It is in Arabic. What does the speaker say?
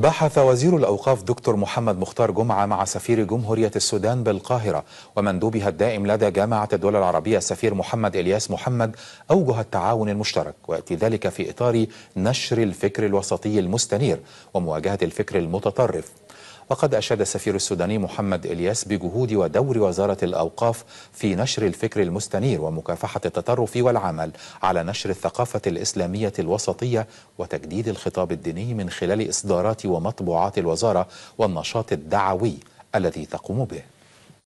بحث وزير الأوقاف دكتور محمد مختار جمعة مع سفير جمهورية السودان بالقاهرة ومندوبها الدائم لدى جامعة الدول العربية السفير محمد إلياس محمد أوجه التعاون المشترك ويأتي ذلك في إطار نشر الفكر الوسطي المستنير ومواجهة الفكر المتطرف وقد أشاد السفير السوداني محمد إلياس بجهود ودور وزارة الأوقاف في نشر الفكر المستنير ومكافحة التطرف والعمل على نشر الثقافة الإسلامية الوسطية وتجديد الخطاب الديني من خلال إصدارات ومطبوعات الوزارة والنشاط الدعوي الذي تقوم به